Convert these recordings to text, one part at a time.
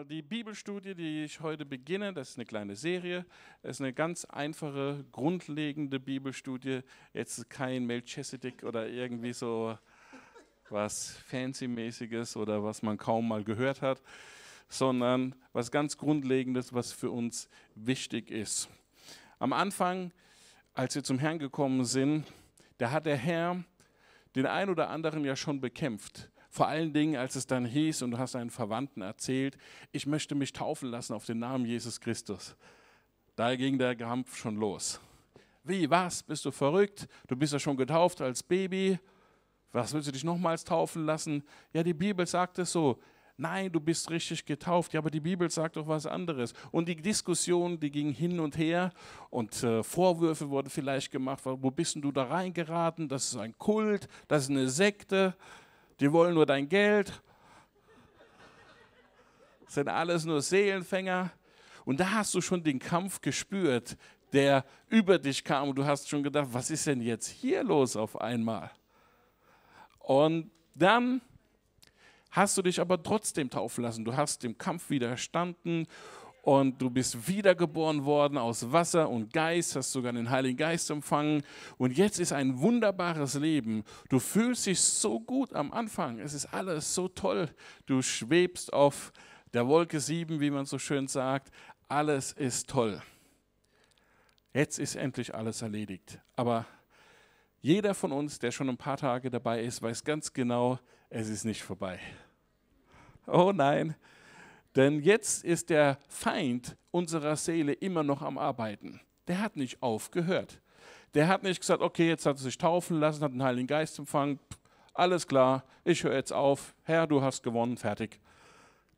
Äh, die Bibelstudie, die ich heute beginne, das ist eine kleine Serie, das ist eine ganz einfache, grundlegende Bibelstudie. Jetzt kein Melchizedek oder irgendwie so was Fancy-mäßiges oder was man kaum mal gehört hat, sondern was ganz Grundlegendes, was für uns wichtig ist. Am Anfang, als wir zum Herrn gekommen sind, da hat der Herr den einen oder anderen ja schon bekämpft. Vor allen Dingen, als es dann hieß und du hast deinen Verwandten erzählt, ich möchte mich taufen lassen auf den Namen Jesus Christus. Da ging der Kampf schon los. Wie, was? Bist du verrückt? Du bist ja schon getauft als Baby. Was willst du dich nochmals taufen lassen? Ja, die Bibel sagt es so. Nein, du bist richtig getauft. Ja, aber die Bibel sagt doch was anderes. Und die Diskussion, die ging hin und her und äh, Vorwürfe wurden vielleicht gemacht. Wo bist denn du da reingeraten? Das ist ein Kult, das ist eine Sekte. Die wollen nur dein Geld. Sind alles nur Seelenfänger. Und da hast du schon den Kampf gespürt, der über dich kam. Und du hast schon gedacht, was ist denn jetzt hier los auf einmal? Und dann hast du dich aber trotzdem taufen lassen. Du hast dem Kampf widerstanden und du bist wiedergeboren worden aus Wasser und Geist, hast sogar den Heiligen Geist empfangen und jetzt ist ein wunderbares Leben. Du fühlst dich so gut am Anfang, es ist alles so toll. Du schwebst auf der Wolke 7, wie man so schön sagt, alles ist toll. Jetzt ist endlich alles erledigt, aber jeder von uns, der schon ein paar Tage dabei ist, weiß ganz genau, es ist nicht vorbei. Oh nein, denn jetzt ist der Feind unserer Seele immer noch am Arbeiten. Der hat nicht aufgehört. Der hat nicht gesagt, okay, jetzt hat er sich taufen lassen, hat den Heiligen Geist empfangen, alles klar, ich höre jetzt auf, Herr, du hast gewonnen, fertig.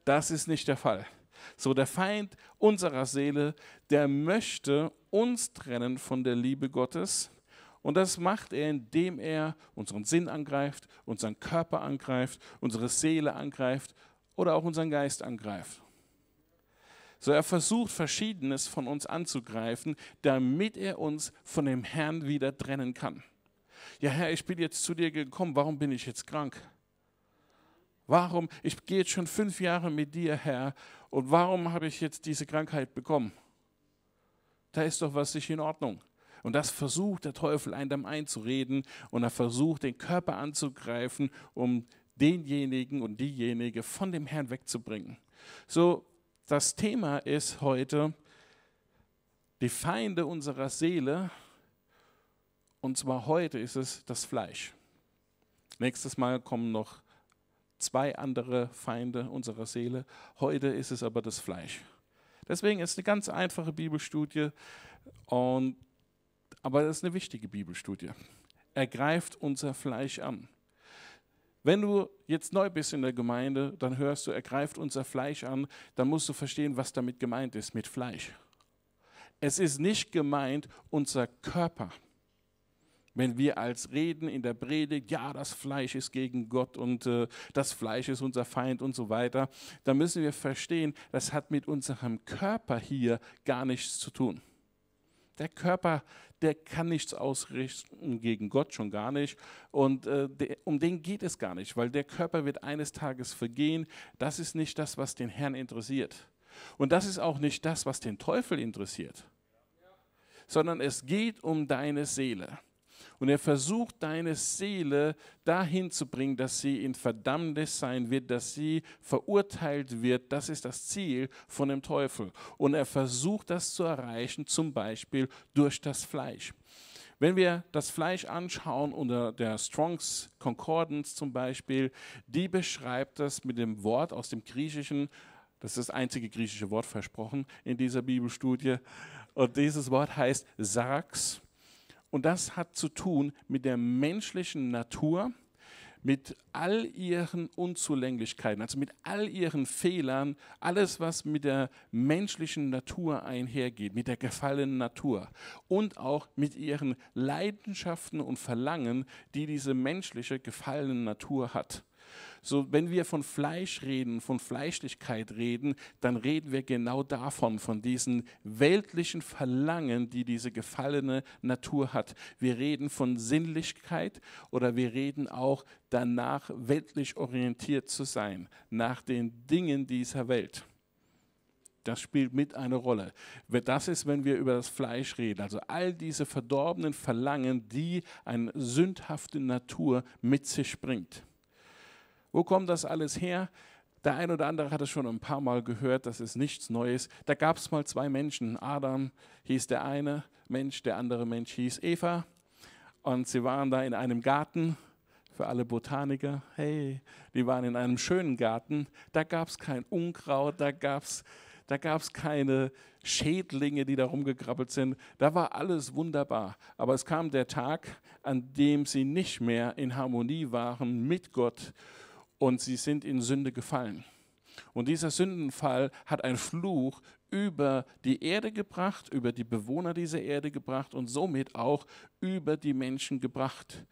Das ist nicht der Fall. So der Feind unserer Seele, der möchte uns trennen von der Liebe Gottes. Und das macht er, indem er unseren Sinn angreift, unseren Körper angreift, unsere Seele angreift oder auch unseren Geist angreift. So er versucht verschiedenes von uns anzugreifen, damit er uns von dem Herrn wieder trennen kann. Ja Herr, ich bin jetzt zu dir gekommen, warum bin ich jetzt krank? Warum, ich gehe jetzt schon fünf Jahre mit dir, Herr, und warum habe ich jetzt diese Krankheit bekommen? Da ist doch was nicht in Ordnung. Und das versucht der Teufel einem einzureden und er versucht, den Körper anzugreifen, um denjenigen und diejenige von dem Herrn wegzubringen. So, das Thema ist heute die Feinde unserer Seele. Und zwar heute ist es das Fleisch. Nächstes Mal kommen noch zwei andere Feinde unserer Seele. Heute ist es aber das Fleisch. Deswegen ist es eine ganz einfache Bibelstudie, und, aber es ist eine wichtige Bibelstudie. Er greift unser Fleisch an. Wenn du jetzt neu bist in der Gemeinde, dann hörst du, er greift unser Fleisch an, dann musst du verstehen, was damit gemeint ist mit Fleisch. Es ist nicht gemeint unser Körper. Wenn wir als reden in der Predigt, ja, das Fleisch ist gegen Gott und äh, das Fleisch ist unser Feind und so weiter, dann müssen wir verstehen, das hat mit unserem Körper hier gar nichts zu tun. Der Körper, der kann nichts ausrichten gegen Gott schon gar nicht. Und äh, der, um den geht es gar nicht, weil der Körper wird eines Tages vergehen. Das ist nicht das, was den Herrn interessiert. Und das ist auch nicht das, was den Teufel interessiert, sondern es geht um deine Seele. Und er versucht deine Seele dahin zu bringen, dass sie in Verdammnis sein wird, dass sie verurteilt wird. Das ist das Ziel von dem Teufel. Und er versucht das zu erreichen, zum Beispiel durch das Fleisch. Wenn wir das Fleisch anschauen unter der Strong's Concordance zum Beispiel, die beschreibt das mit dem Wort aus dem Griechischen, das ist das einzige griechische Wort versprochen in dieser Bibelstudie, und dieses Wort heißt Sarx und das hat zu tun mit der menschlichen Natur, mit all ihren Unzulänglichkeiten, also mit all ihren Fehlern, alles, was mit der menschlichen Natur einhergeht, mit der gefallenen Natur und auch mit ihren Leidenschaften und Verlangen, die diese menschliche gefallene Natur hat. So, wenn wir von Fleisch reden, von Fleischlichkeit reden, dann reden wir genau davon, von diesen weltlichen Verlangen, die diese gefallene Natur hat. Wir reden von Sinnlichkeit oder wir reden auch danach, weltlich orientiert zu sein, nach den Dingen dieser Welt. Das spielt mit eine Rolle. Das ist, wenn wir über das Fleisch reden. Also all diese verdorbenen Verlangen, die eine sündhafte Natur mit sich bringt. Wo kommt das alles her? Der ein oder andere hat es schon ein paar Mal gehört, das ist nichts Neues. Da gab es mal zwei Menschen. Adam hieß der eine Mensch, der andere Mensch hieß Eva. Und sie waren da in einem Garten. Für alle Botaniker, hey, die waren in einem schönen Garten. Da gab es kein Unkraut, da gab es da gab's keine Schädlinge, die da rumgekrabbelt sind. Da war alles wunderbar. Aber es kam der Tag, an dem sie nicht mehr in Harmonie waren mit Gott und sie sind in Sünde gefallen. Und dieser Sündenfall hat einen Fluch über die Erde gebracht, über die Bewohner dieser Erde gebracht und somit auch über die Menschen gebracht.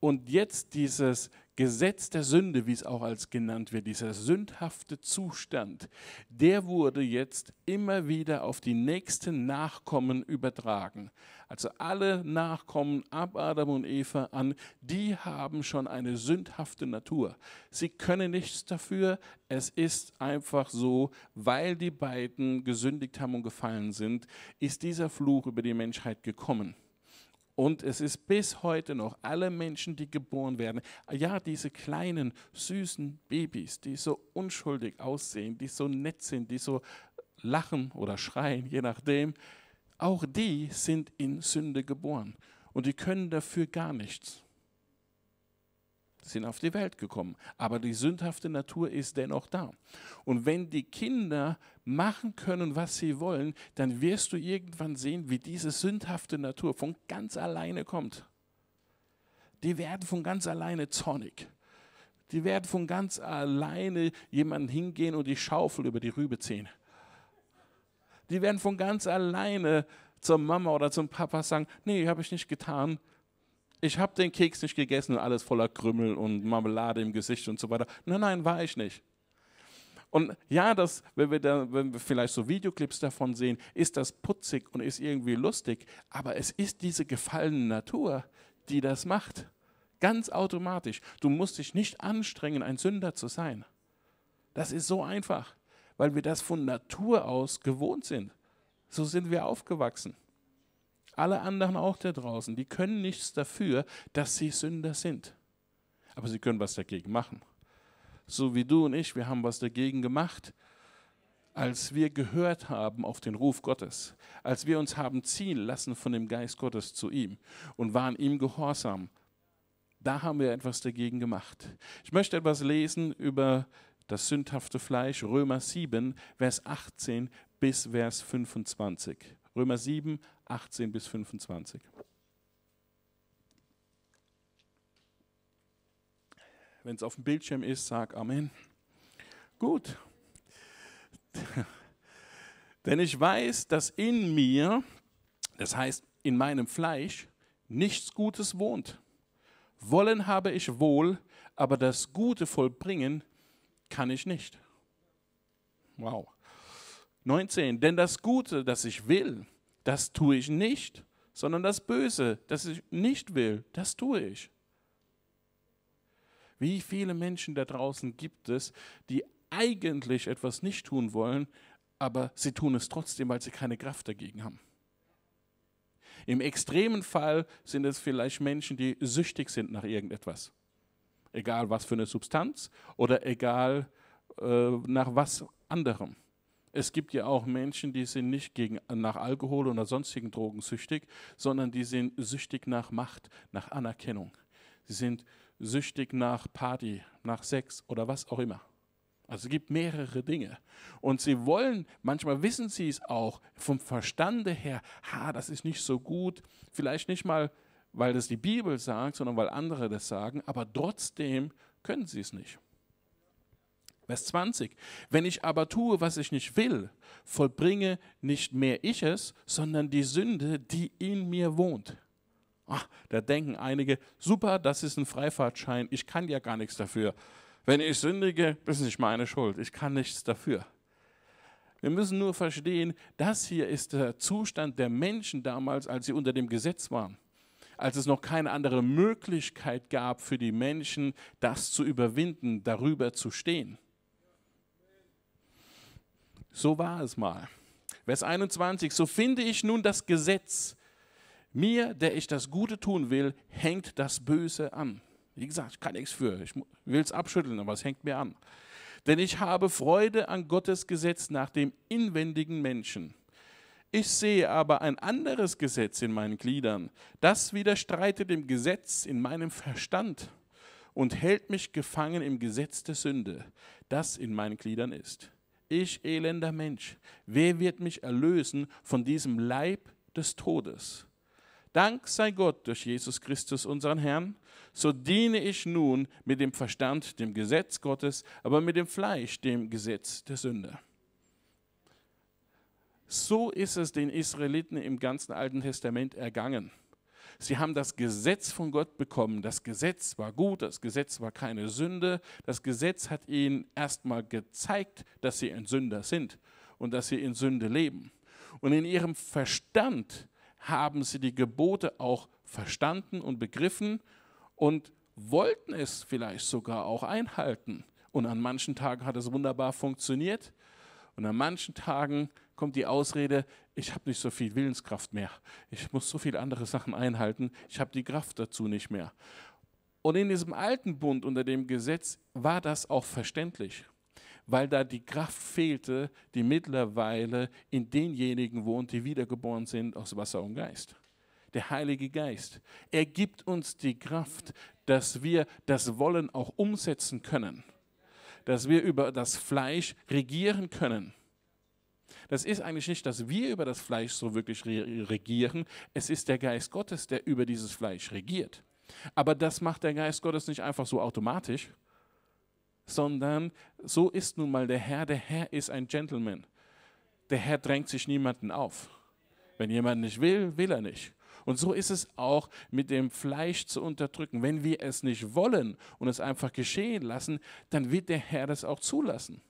Und jetzt dieses, Gesetz der Sünde, wie es auch als genannt wird, dieser sündhafte Zustand, der wurde jetzt immer wieder auf die nächsten Nachkommen übertragen. Also alle Nachkommen ab Adam und Eva an, die haben schon eine sündhafte Natur. Sie können nichts dafür. Es ist einfach so, weil die beiden gesündigt haben und gefallen sind, ist dieser Fluch über die Menschheit gekommen. Und es ist bis heute noch, alle Menschen, die geboren werden, ja, diese kleinen, süßen Babys, die so unschuldig aussehen, die so nett sind, die so lachen oder schreien, je nachdem, auch die sind in Sünde geboren. Und die können dafür gar nichts sind auf die Welt gekommen. Aber die sündhafte Natur ist dennoch da. Und wenn die Kinder machen können, was sie wollen, dann wirst du irgendwann sehen, wie diese sündhafte Natur von ganz alleine kommt. Die werden von ganz alleine zornig. Die werden von ganz alleine jemanden hingehen und die Schaufel über die Rübe ziehen. Die werden von ganz alleine zur Mama oder zum Papa sagen, nee, habe ich nicht getan, ich habe den Keks nicht gegessen und alles voller Krümmel und Marmelade im Gesicht und so weiter. Nein, nein, war ich nicht. Und ja, das, wenn, wir da, wenn wir vielleicht so Videoclips davon sehen, ist das putzig und ist irgendwie lustig, aber es ist diese gefallene Natur, die das macht. Ganz automatisch. Du musst dich nicht anstrengen, ein Sünder zu sein. Das ist so einfach, weil wir das von Natur aus gewohnt sind. So sind wir aufgewachsen. Alle anderen auch da draußen, die können nichts dafür, dass sie Sünder sind. Aber sie können was dagegen machen. So wie du und ich, wir haben was dagegen gemacht, als wir gehört haben auf den Ruf Gottes, als wir uns haben ziehen lassen von dem Geist Gottes zu ihm und waren ihm gehorsam. Da haben wir etwas dagegen gemacht. Ich möchte etwas lesen über das sündhafte Fleisch, Römer 7, Vers 18 bis Vers 25. Römer 7, 18 bis 25. Wenn es auf dem Bildschirm ist, sag Amen. Gut. Denn ich weiß, dass in mir, das heißt in meinem Fleisch, nichts Gutes wohnt. Wollen habe ich wohl, aber das Gute vollbringen kann ich nicht. Wow. 19. Denn das Gute, das ich will, das tue ich nicht, sondern das Böse, das ich nicht will, das tue ich. Wie viele Menschen da draußen gibt es, die eigentlich etwas nicht tun wollen, aber sie tun es trotzdem, weil sie keine Kraft dagegen haben. Im extremen Fall sind es vielleicht Menschen, die süchtig sind nach irgendetwas. Egal was für eine Substanz oder egal äh, nach was anderem. Es gibt ja auch Menschen, die sind nicht gegen, nach Alkohol oder sonstigen Drogen süchtig, sondern die sind süchtig nach Macht, nach Anerkennung. Sie sind süchtig nach Party, nach Sex oder was auch immer. Also es gibt mehrere Dinge. Und sie wollen, manchmal wissen sie es auch vom Verstande her, ha, das ist nicht so gut, vielleicht nicht mal, weil das die Bibel sagt, sondern weil andere das sagen, aber trotzdem können sie es nicht. Vers 20. Wenn ich aber tue, was ich nicht will, vollbringe nicht mehr ich es, sondern die Sünde, die in mir wohnt. Ach, da denken einige, super, das ist ein Freifahrtschein, ich kann ja gar nichts dafür. Wenn ich sündige, das ist nicht meine Schuld, ich kann nichts dafür. Wir müssen nur verstehen, das hier ist der Zustand der Menschen damals, als sie unter dem Gesetz waren als es noch keine andere Möglichkeit gab für die Menschen, das zu überwinden, darüber zu stehen. So war es mal. Vers 21, so finde ich nun das Gesetz. Mir, der ich das Gute tun will, hängt das Böse an. Wie gesagt, ich kann nichts für. Ich will es abschütteln, aber es hängt mir an. Denn ich habe Freude an Gottes Gesetz nach dem inwendigen Menschen. Ich sehe aber ein anderes Gesetz in meinen Gliedern. Das widerstreitet dem Gesetz in meinem Verstand und hält mich gefangen im Gesetz der Sünde, das in meinen Gliedern ist ich elender Mensch, wer wird mich erlösen von diesem Leib des Todes? Dank sei Gott durch Jesus Christus, unseren Herrn, so diene ich nun mit dem Verstand dem Gesetz Gottes, aber mit dem Fleisch dem Gesetz der Sünde. So ist es den Israeliten im ganzen Alten Testament ergangen. Sie haben das Gesetz von Gott bekommen. Das Gesetz war gut, das Gesetz war keine Sünde. Das Gesetz hat ihnen erstmal gezeigt, dass sie ein Sünder sind und dass sie in Sünde leben. Und in ihrem Verstand haben sie die Gebote auch verstanden und begriffen und wollten es vielleicht sogar auch einhalten. Und an manchen Tagen hat es wunderbar funktioniert und an manchen Tagen kommt die Ausrede, ich habe nicht so viel Willenskraft mehr. Ich muss so viele andere Sachen einhalten. Ich habe die Kraft dazu nicht mehr. Und in diesem alten Bund unter dem Gesetz war das auch verständlich, weil da die Kraft fehlte, die mittlerweile in denjenigen wohnt, die wiedergeboren sind aus Wasser und Geist. Der Heilige Geist. Er gibt uns die Kraft, dass wir das Wollen auch umsetzen können, dass wir über das Fleisch regieren können das ist eigentlich nicht, dass wir über das Fleisch so wirklich regieren. Es ist der Geist Gottes, der über dieses Fleisch regiert. Aber das macht der Geist Gottes nicht einfach so automatisch, sondern so ist nun mal der Herr. Der Herr ist ein Gentleman. Der Herr drängt sich niemanden auf. Wenn jemand nicht will, will er nicht. Und so ist es auch mit dem Fleisch zu unterdrücken. Wenn wir es nicht wollen und es einfach geschehen lassen, dann wird der Herr das auch zulassen.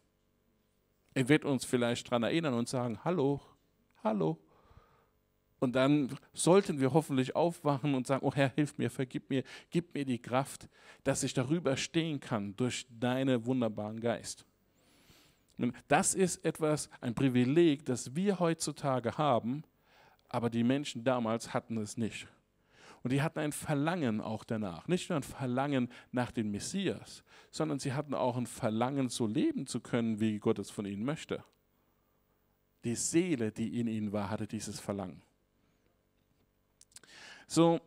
Er wird uns vielleicht daran erinnern und sagen, hallo, hallo. Und dann sollten wir hoffentlich aufwachen und sagen, oh Herr, hilf mir, vergib mir, gib mir die Kraft, dass ich darüber stehen kann durch deinen wunderbaren Geist. Das ist etwas, ein Privileg, das wir heutzutage haben, aber die Menschen damals hatten es nicht. Und die hatten ein Verlangen auch danach. Nicht nur ein Verlangen nach dem Messias, sondern sie hatten auch ein Verlangen, so leben zu können, wie Gott es von ihnen möchte. Die Seele, die in ihnen war, hatte dieses Verlangen. So,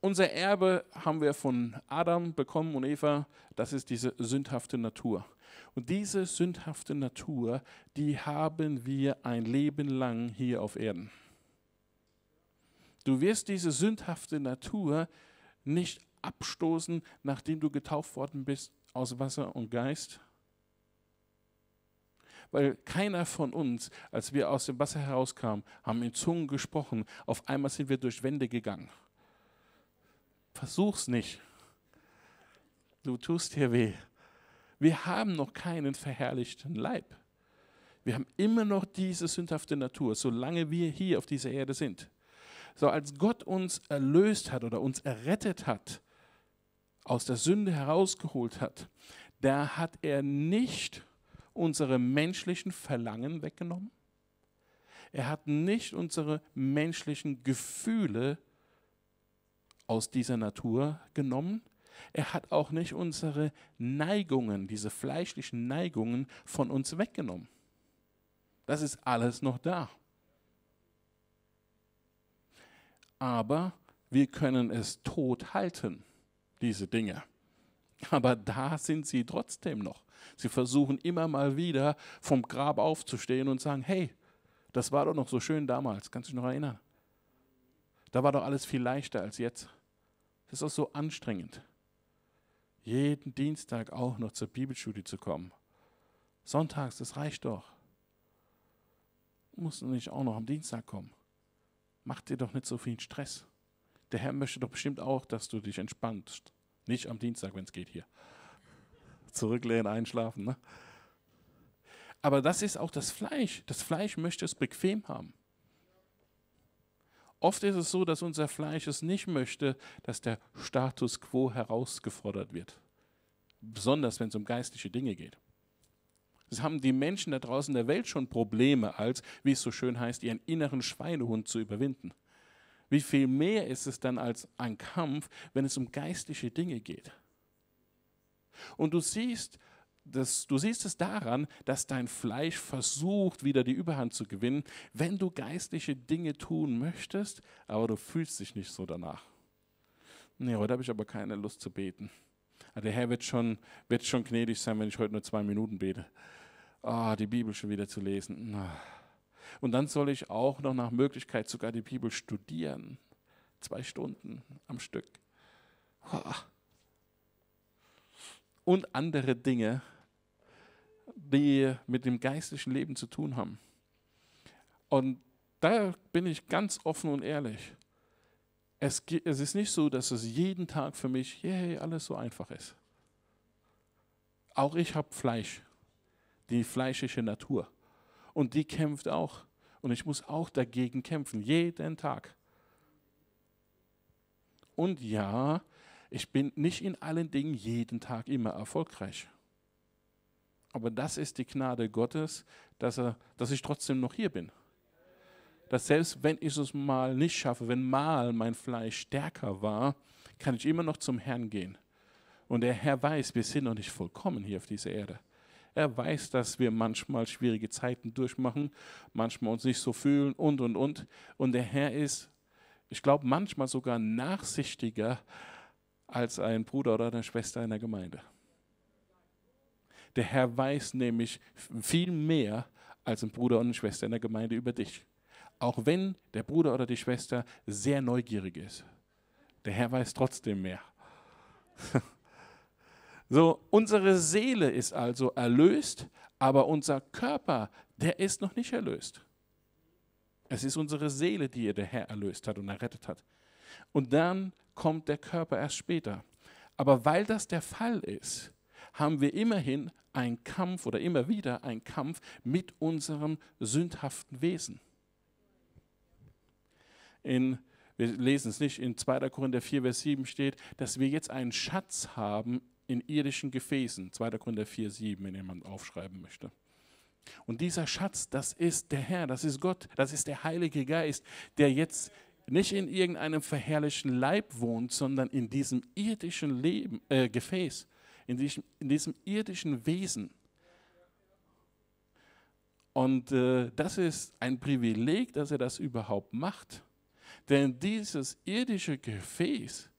unser Erbe haben wir von Adam bekommen und Eva, das ist diese sündhafte Natur. Und diese sündhafte Natur, die haben wir ein Leben lang hier auf Erden. Du wirst diese sündhafte Natur nicht abstoßen, nachdem du getauft worden bist aus Wasser und Geist. Weil keiner von uns, als wir aus dem Wasser herauskamen, haben in Zungen gesprochen. Auf einmal sind wir durch Wände gegangen. Versuch's nicht. Du tust dir weh. Wir haben noch keinen verherrlichten Leib. Wir haben immer noch diese sündhafte Natur, solange wir hier auf dieser Erde sind. So als Gott uns erlöst hat oder uns errettet hat, aus der Sünde herausgeholt hat, da hat er nicht unsere menschlichen Verlangen weggenommen. Er hat nicht unsere menschlichen Gefühle aus dieser Natur genommen. Er hat auch nicht unsere Neigungen, diese fleischlichen Neigungen von uns weggenommen. Das ist alles noch da. aber wir können es tot halten, diese Dinge. Aber da sind sie trotzdem noch. Sie versuchen immer mal wieder vom Grab aufzustehen und sagen, hey, das war doch noch so schön damals, kannst du dich noch erinnern? Da war doch alles viel leichter als jetzt. Das ist doch so anstrengend. Jeden Dienstag auch noch zur Bibelstudie zu kommen. Sonntags, das reicht doch. Muss nicht auch noch am Dienstag kommen mach dir doch nicht so viel Stress. Der Herr möchte doch bestimmt auch, dass du dich entspannst. Nicht am Dienstag, wenn es geht hier. Zurücklehnen, einschlafen. Ne? Aber das ist auch das Fleisch. Das Fleisch möchte es bequem haben. Oft ist es so, dass unser Fleisch es nicht möchte, dass der Status quo herausgefordert wird. Besonders wenn es um geistliche Dinge geht. Das haben die Menschen da draußen in der Welt schon Probleme, als, wie es so schön heißt, ihren inneren Schweinehund zu überwinden. Wie viel mehr ist es dann als ein Kampf, wenn es um geistliche Dinge geht? Und du siehst, das, du siehst es daran, dass dein Fleisch versucht, wieder die Überhand zu gewinnen, wenn du geistliche Dinge tun möchtest, aber du fühlst dich nicht so danach. Nee, heute habe ich aber keine Lust zu beten. Ah, der Herr wird schon, wird schon gnädig sein, wenn ich heute nur zwei Minuten bete ah, die Bibel schon wieder zu lesen. Und dann soll ich auch noch nach Möglichkeit sogar die Bibel studieren. Zwei Stunden am Stück. Und andere Dinge, die mit dem geistlichen Leben zu tun haben. Und da bin ich ganz offen und ehrlich. Es, es ist nicht so, dass es jeden Tag für mich, yeah, alles so einfach ist. Auch ich habe Fleisch die fleischliche Natur. Und die kämpft auch. Und ich muss auch dagegen kämpfen, jeden Tag. Und ja, ich bin nicht in allen Dingen jeden Tag immer erfolgreich. Aber das ist die Gnade Gottes, dass, er, dass ich trotzdem noch hier bin. Dass selbst wenn ich es mal nicht schaffe, wenn mal mein Fleisch stärker war, kann ich immer noch zum Herrn gehen. Und der Herr weiß, wir sind noch nicht vollkommen hier auf dieser Erde. Er weiß, dass wir manchmal schwierige Zeiten durchmachen, manchmal uns nicht so fühlen und, und, und. Und der Herr ist, ich glaube, manchmal sogar nachsichtiger als ein Bruder oder eine Schwester in der Gemeinde. Der Herr weiß nämlich viel mehr als ein Bruder und eine Schwester in der Gemeinde über dich. Auch wenn der Bruder oder die Schwester sehr neugierig ist. Der Herr weiß trotzdem mehr. So, unsere Seele ist also erlöst, aber unser Körper, der ist noch nicht erlöst. Es ist unsere Seele, die der Herr erlöst hat und errettet hat. Und dann kommt der Körper erst später. Aber weil das der Fall ist, haben wir immerhin einen Kampf oder immer wieder einen Kampf mit unserem sündhaften Wesen. In, wir lesen es nicht, in 2. Korinther 4, Vers 7 steht, dass wir jetzt einen Schatz haben in irdischen Gefäßen. 2. Korinther 4, 7, wenn jemand aufschreiben möchte. Und dieser Schatz, das ist der Herr, das ist Gott, das ist der Heilige Geist, der jetzt nicht in irgendeinem verherrlichten Leib wohnt, sondern in diesem irdischen Leben, äh, Gefäß, in diesem, in diesem irdischen Wesen. Und äh, das ist ein Privileg, dass er das überhaupt macht. Denn dieses irdische Gefäß,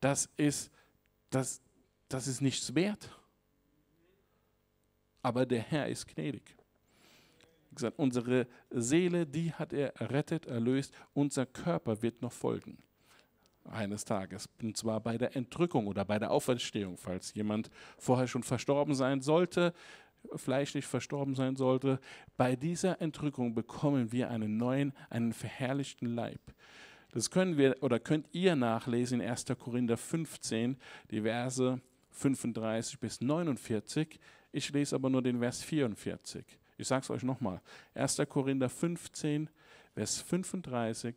das ist, das, das ist nichts wert. Aber der Herr ist gnädig. Wie Gesagt, unsere Seele, die hat er errettet, erlöst. Unser Körper wird noch folgen eines Tages. Und zwar bei der Entrückung oder bei der Auferstehung, falls jemand vorher schon verstorben sein sollte, fleischlich verstorben sein sollte. Bei dieser Entrückung bekommen wir einen neuen, einen verherrlichten Leib. Das können wir oder könnt ihr nachlesen in 1. Korinther 15, die Verse 35 bis 49. Ich lese aber nur den Vers 44. Ich sage es euch nochmal. 1. Korinther 15, Vers 35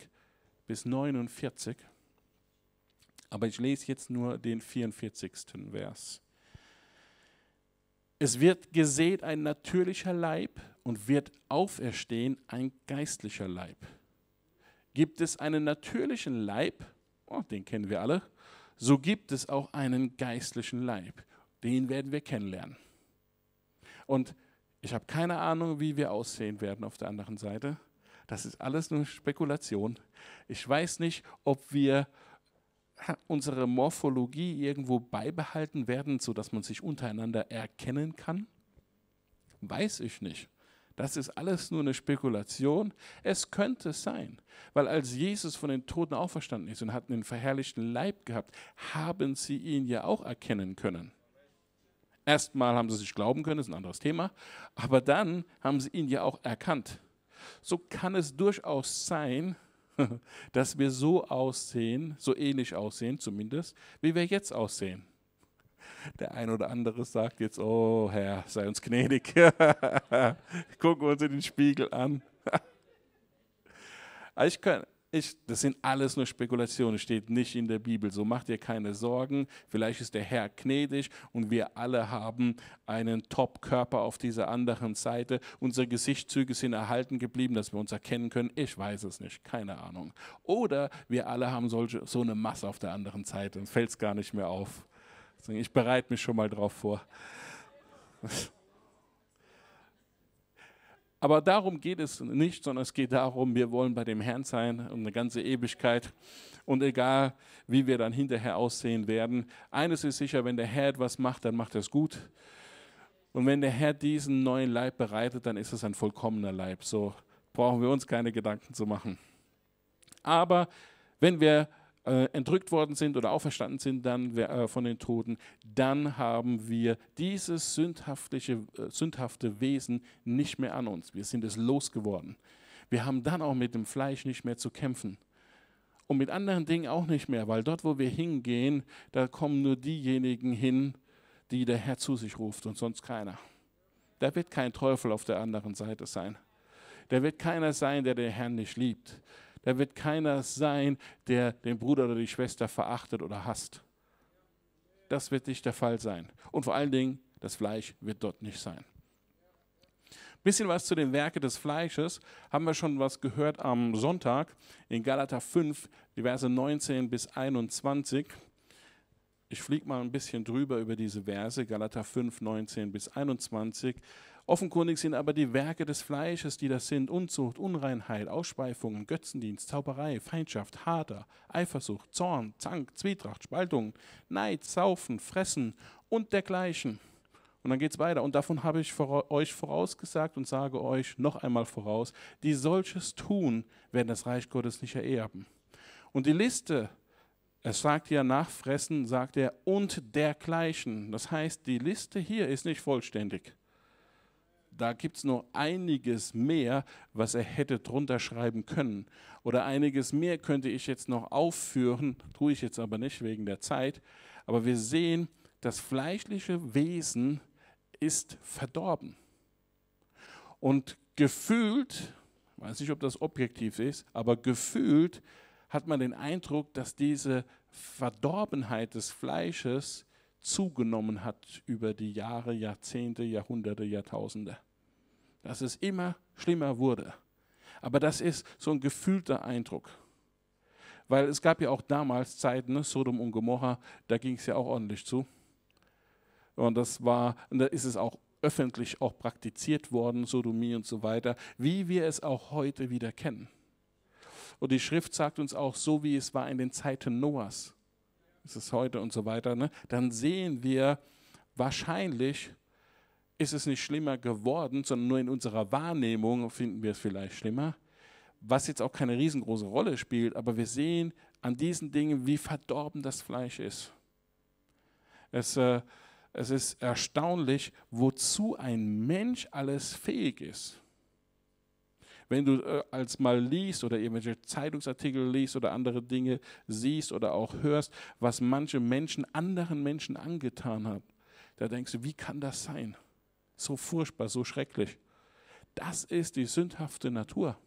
bis 49. Aber ich lese jetzt nur den 44. Vers. Es wird gesät ein natürlicher Leib und wird auferstehen ein geistlicher Leib. Gibt es einen natürlichen Leib? Oh, den kennen wir alle so gibt es auch einen geistlichen Leib. Den werden wir kennenlernen. Und ich habe keine Ahnung, wie wir aussehen werden auf der anderen Seite. Das ist alles nur Spekulation. Ich weiß nicht, ob wir unsere Morphologie irgendwo beibehalten werden, sodass man sich untereinander erkennen kann. Weiß ich nicht. Das ist alles nur eine Spekulation. Es könnte sein, weil als Jesus von den Toten auferstanden ist und hat einen verherrlichten Leib gehabt, haben sie ihn ja auch erkennen können. Erstmal haben sie sich glauben können, das ist ein anderes Thema, aber dann haben sie ihn ja auch erkannt. So kann es durchaus sein, dass wir so aussehen, so ähnlich aussehen zumindest, wie wir jetzt aussehen. Der ein oder andere sagt jetzt, oh Herr, sei uns gnädig. Gucken wir uns in den Spiegel an. ich kann, ich, das sind alles nur Spekulationen, steht nicht in der Bibel. So macht ihr keine Sorgen. Vielleicht ist der Herr gnädig und wir alle haben einen Top-Körper auf dieser anderen Seite. Unsere Gesichtszüge sind erhalten geblieben, dass wir uns erkennen können. Ich weiß es nicht, keine Ahnung. Oder wir alle haben solche, so eine Masse auf der anderen Seite und fällt es gar nicht mehr auf. Ich bereite mich schon mal drauf vor. Aber darum geht es nicht, sondern es geht darum, wir wollen bei dem Herrn sein und eine ganze Ewigkeit. Und egal, wie wir dann hinterher aussehen werden, eines ist sicher, wenn der Herr etwas macht, dann macht er es gut. Und wenn der Herr diesen neuen Leib bereitet, dann ist es ein vollkommener Leib. So brauchen wir uns keine Gedanken zu machen. Aber wenn wir äh, entrückt worden sind oder auferstanden sind dann äh, von den Toten, dann haben wir dieses sündhaftige, äh, sündhafte Wesen nicht mehr an uns. Wir sind es losgeworden. Wir haben dann auch mit dem Fleisch nicht mehr zu kämpfen. Und mit anderen Dingen auch nicht mehr, weil dort, wo wir hingehen, da kommen nur diejenigen hin, die der Herr zu sich ruft und sonst keiner. Da wird kein Teufel auf der anderen Seite sein. Da wird keiner sein, der den Herrn nicht liebt. Da wird keiner sein, der den Bruder oder die Schwester verachtet oder hasst. Das wird nicht der Fall sein. Und vor allen Dingen, das Fleisch wird dort nicht sein. Bisschen was zu den Werken des Fleisches haben wir schon was gehört am Sonntag in Galater 5, die Verse 19 bis 21. Ich fliege mal ein bisschen drüber über diese Verse, Galater 5, 19 bis 21. Offenkundig sind aber die Werke des Fleisches, die das sind, Unzucht, Unreinheit, Ausschweifungen, Götzendienst, Zauberei, Feindschaft, Hader, Eifersucht, Zorn, Zank, Zwietracht, Spaltung, Neid, Saufen, Fressen und dergleichen. Und dann geht es weiter. Und davon habe ich vor euch vorausgesagt und sage euch noch einmal voraus, die solches tun, werden das Reich Gottes nicht ererben. Und die Liste, es sagt ja nach Fressen, sagt er, und dergleichen. Das heißt, die Liste hier ist nicht vollständig da gibt es noch einiges mehr, was er hätte drunter schreiben können. Oder einiges mehr könnte ich jetzt noch aufführen, tue ich jetzt aber nicht wegen der Zeit. Aber wir sehen, das fleischliche Wesen ist verdorben. Und gefühlt, weiß nicht, ob das objektiv ist, aber gefühlt hat man den Eindruck, dass diese Verdorbenheit des Fleisches zugenommen hat über die Jahre, Jahrzehnte, Jahrhunderte, Jahrtausende dass es immer schlimmer wurde. Aber das ist so ein gefühlter Eindruck. Weil es gab ja auch damals Zeiten, ne, Sodom und Gomorra, da ging es ja auch ordentlich zu. Und das war, da ist es auch öffentlich auch praktiziert worden, Sodomie und so weiter, wie wir es auch heute wieder kennen. Und die Schrift sagt uns auch, so wie es war in den Zeiten Noahs, ist es heute und so weiter, ne, dann sehen wir wahrscheinlich ist es nicht schlimmer geworden, sondern nur in unserer Wahrnehmung finden wir es vielleicht schlimmer, was jetzt auch keine riesengroße Rolle spielt, aber wir sehen an diesen Dingen, wie verdorben das Fleisch ist. Es, äh, es ist erstaunlich, wozu ein Mensch alles fähig ist. Wenn du äh, als mal liest oder irgendwelche Zeitungsartikel liest oder andere Dinge siehst oder auch hörst, was manche Menschen anderen Menschen angetan haben, da denkst du, wie kann das sein? so furchtbar, so schrecklich. Das ist die sündhafte Natur.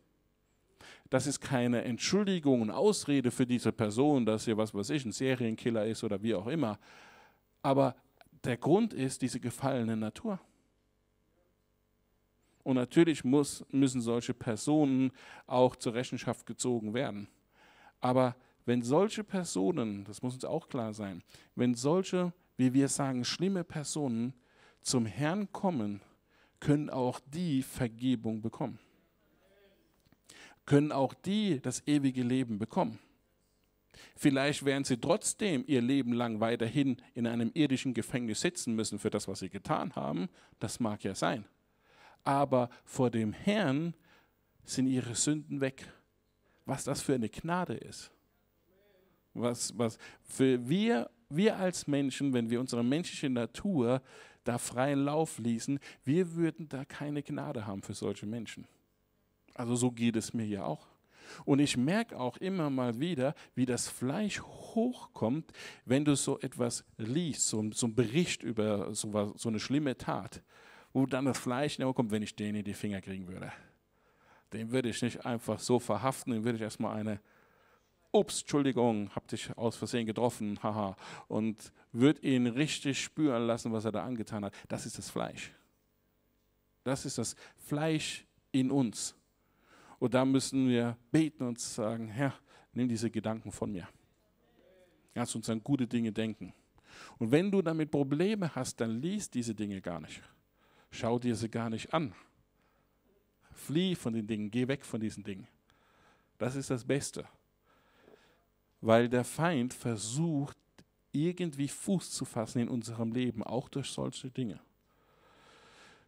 Das ist keine Entschuldigung und Ausrede für diese Person, dass sie was weiß ich, ein Serienkiller ist oder wie auch immer. Aber der Grund ist diese gefallene Natur. Und natürlich muss, müssen solche Personen auch zur Rechenschaft gezogen werden. Aber wenn solche Personen, das muss uns auch klar sein, wenn solche, wie wir sagen, schlimme Personen zum Herrn kommen, können auch die Vergebung bekommen. Können auch die das ewige Leben bekommen. Vielleicht werden sie trotzdem ihr Leben lang weiterhin in einem irdischen Gefängnis sitzen müssen für das, was sie getan haben. Das mag ja sein. Aber vor dem Herrn sind ihre Sünden weg. Was das für eine Gnade ist. Was, was für wir, wir als Menschen, wenn wir unsere menschliche Natur da freien Lauf ließen, wir würden da keine Gnade haben für solche Menschen. Also so geht es mir ja auch. Und ich merke auch immer mal wieder, wie das Fleisch hochkommt, wenn du so etwas liest, so, so einen Bericht über so, was, so eine schlimme Tat, wo dann das Fleisch kommt, wenn ich den in die Finger kriegen würde. Den würde ich nicht einfach so verhaften, den würde ich erstmal eine ups, Entschuldigung, hab dich aus Versehen getroffen, haha, und wird ihn richtig spüren lassen, was er da angetan hat. Das ist das Fleisch. Das ist das Fleisch in uns. Und da müssen wir beten und sagen, Herr, nimm diese Gedanken von mir. Lass uns an gute Dinge denken. Und wenn du damit Probleme hast, dann liest diese Dinge gar nicht. Schau dir sie gar nicht an. Flieh von den Dingen, geh weg von diesen Dingen. Das ist das Beste weil der Feind versucht, irgendwie Fuß zu fassen in unserem Leben, auch durch solche Dinge.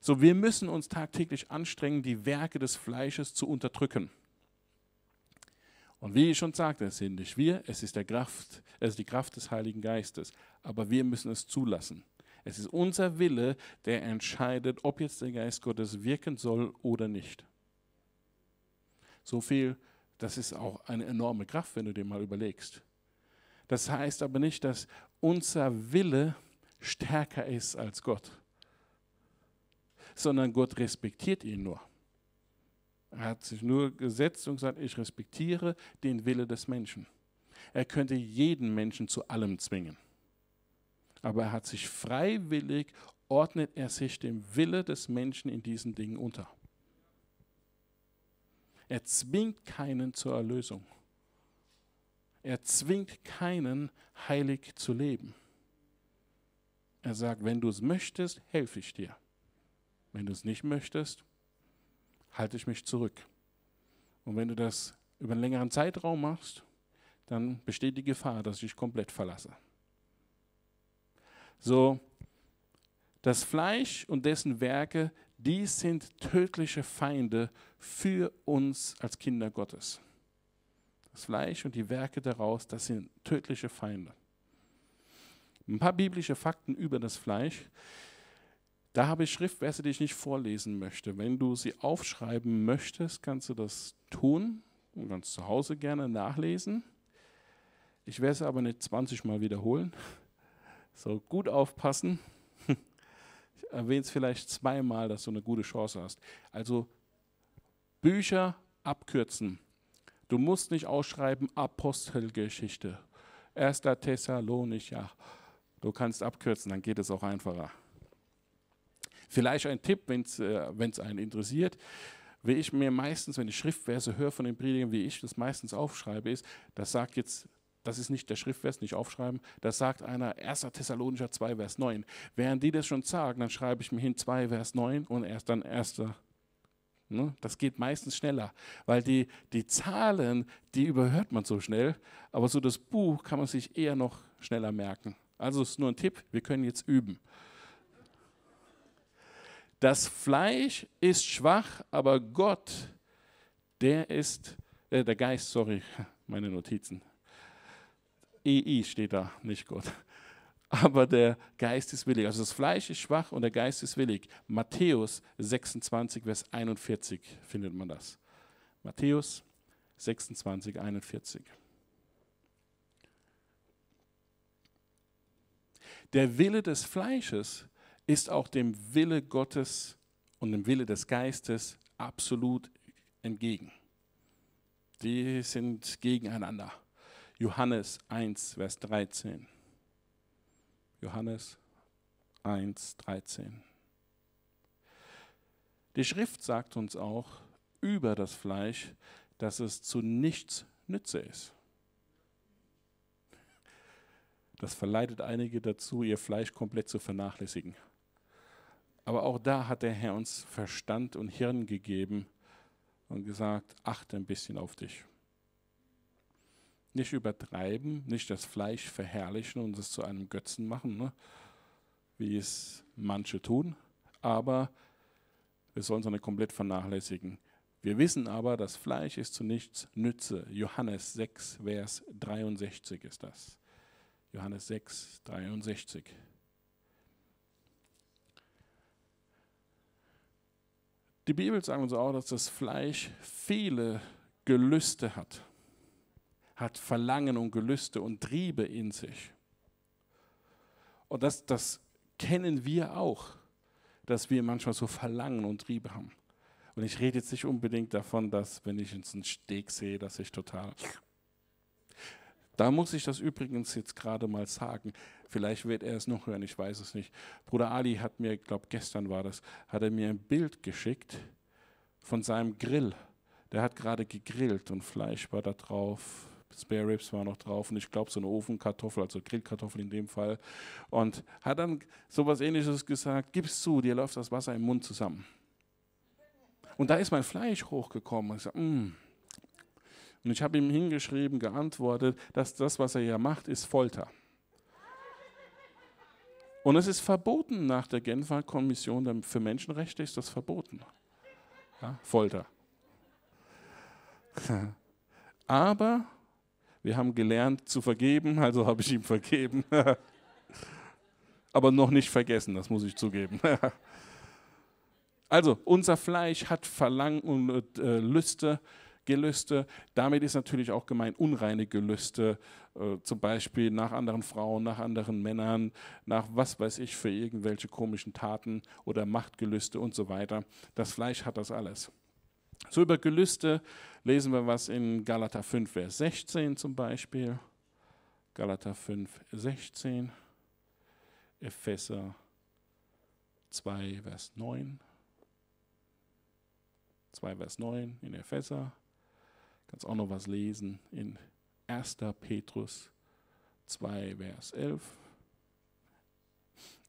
So, wir müssen uns tagtäglich anstrengen, die Werke des Fleisches zu unterdrücken. Und wie ich schon sagte, es sind nicht wir, es ist, der Kraft, es ist die Kraft des Heiligen Geistes. Aber wir müssen es zulassen. Es ist unser Wille, der entscheidet, ob jetzt der Geist Gottes wirken soll oder nicht. So viel das ist auch eine enorme Kraft, wenn du dir mal überlegst. Das heißt aber nicht, dass unser Wille stärker ist als Gott, sondern Gott respektiert ihn nur. Er hat sich nur gesetzt und gesagt, ich respektiere den Wille des Menschen. Er könnte jeden Menschen zu allem zwingen. Aber er hat sich freiwillig, ordnet er sich dem Wille des Menschen in diesen Dingen unter. Er zwingt keinen zur Erlösung. Er zwingt keinen, heilig zu leben. Er sagt, wenn du es möchtest, helfe ich dir. Wenn du es nicht möchtest, halte ich mich zurück. Und wenn du das über einen längeren Zeitraum machst, dann besteht die Gefahr, dass ich dich komplett verlasse. So, das Fleisch und dessen Werke die sind tödliche Feinde für uns als Kinder Gottes. Das Fleisch und die Werke daraus, das sind tödliche Feinde. Ein paar biblische Fakten über das Fleisch. Da habe ich Schriftverse, die ich nicht vorlesen möchte. Wenn du sie aufschreiben möchtest, kannst du das tun und kannst zu Hause gerne nachlesen. Ich werde es aber nicht 20 Mal wiederholen. So gut aufpassen erwähnt es vielleicht zweimal, dass du eine gute Chance hast. Also Bücher abkürzen. Du musst nicht ausschreiben Apostelgeschichte, Erster Thessalonicher. Du kannst abkürzen, dann geht es auch einfacher. Vielleicht ein Tipp, wenn es äh, einen interessiert, wie ich mir meistens, wenn ich Schriftverse höre von den Predigern, wie ich das meistens aufschreibe, ist, das sagt jetzt das ist nicht der Schriftvers, nicht aufschreiben, das sagt einer 1. Thessalonicher 2, Vers 9. Während die das schon sagen, dann schreibe ich mir hin 2, Vers 9 und erst dann 1. Ne? Das geht meistens schneller, weil die, die Zahlen, die überhört man so schnell, aber so das Buch kann man sich eher noch schneller merken. Also ist nur ein Tipp, wir können jetzt üben. Das Fleisch ist schwach, aber Gott, der ist, äh, der Geist, sorry, meine Notizen, EI steht da, nicht Gott. Aber der Geist ist willig. Also das Fleisch ist schwach und der Geist ist willig. Matthäus 26, Vers 41 findet man das. Matthäus 26, 41. Der Wille des Fleisches ist auch dem Wille Gottes und dem Wille des Geistes absolut entgegen. Die sind gegeneinander. Johannes 1, Vers 13. Johannes 1, 13. Die Schrift sagt uns auch über das Fleisch, dass es zu nichts nütze ist. Das verleitet einige dazu, ihr Fleisch komplett zu vernachlässigen. Aber auch da hat der Herr uns Verstand und Hirn gegeben und gesagt, achte ein bisschen auf dich nicht übertreiben, nicht das Fleisch verherrlichen und es zu einem Götzen machen, ne? wie es manche tun, aber wir sollen es auch nicht komplett vernachlässigen. Wir wissen aber, das Fleisch ist zu nichts Nütze. Johannes 6, Vers 63 ist das. Johannes 6, 63. Die Bibel sagt uns auch, dass das Fleisch viele Gelüste hat hat Verlangen und Gelüste und Triebe in sich. Und das, das kennen wir auch, dass wir manchmal so Verlangen und Triebe haben. Und ich rede jetzt nicht unbedingt davon, dass wenn ich jetzt einen Steg sehe, dass ich total... Da muss ich das übrigens jetzt gerade mal sagen. Vielleicht wird er es noch hören, ich weiß es nicht. Bruder Ali hat mir, ich glaube gestern war das, hat er mir ein Bild geschickt von seinem Grill. Der hat gerade gegrillt und Fleisch war da drauf, Spare Ribs war noch drauf und ich glaube so eine Ofenkartoffel, also Grillkartoffel in dem Fall. Und hat dann sowas ähnliches gesagt, gib's zu, dir läuft das Wasser im Mund zusammen. Und da ist mein Fleisch hochgekommen. Ich sag, mm. Und ich habe ihm hingeschrieben, geantwortet, dass das, was er hier macht, ist Folter. Und es ist verboten nach der Genfer Kommission für Menschenrechte, ist das verboten. Ja, Folter. Aber wir haben gelernt zu vergeben, also habe ich ihm vergeben. Aber noch nicht vergessen, das muss ich zugeben. also, unser Fleisch hat Verlangen und äh, Lüste, Gelüste. Damit ist natürlich auch gemeint unreine Gelüste, äh, zum Beispiel nach anderen Frauen, nach anderen Männern, nach was weiß ich für irgendwelche komischen Taten oder Machtgelüste und so weiter. Das Fleisch hat das alles. So über Gelüste lesen wir was in Galater 5, Vers 16 zum Beispiel. Galater 5, 16. Epheser 2, Vers 9. 2, Vers 9 in Epheser. Kannst auch noch was lesen in 1. Petrus 2, Vers 11.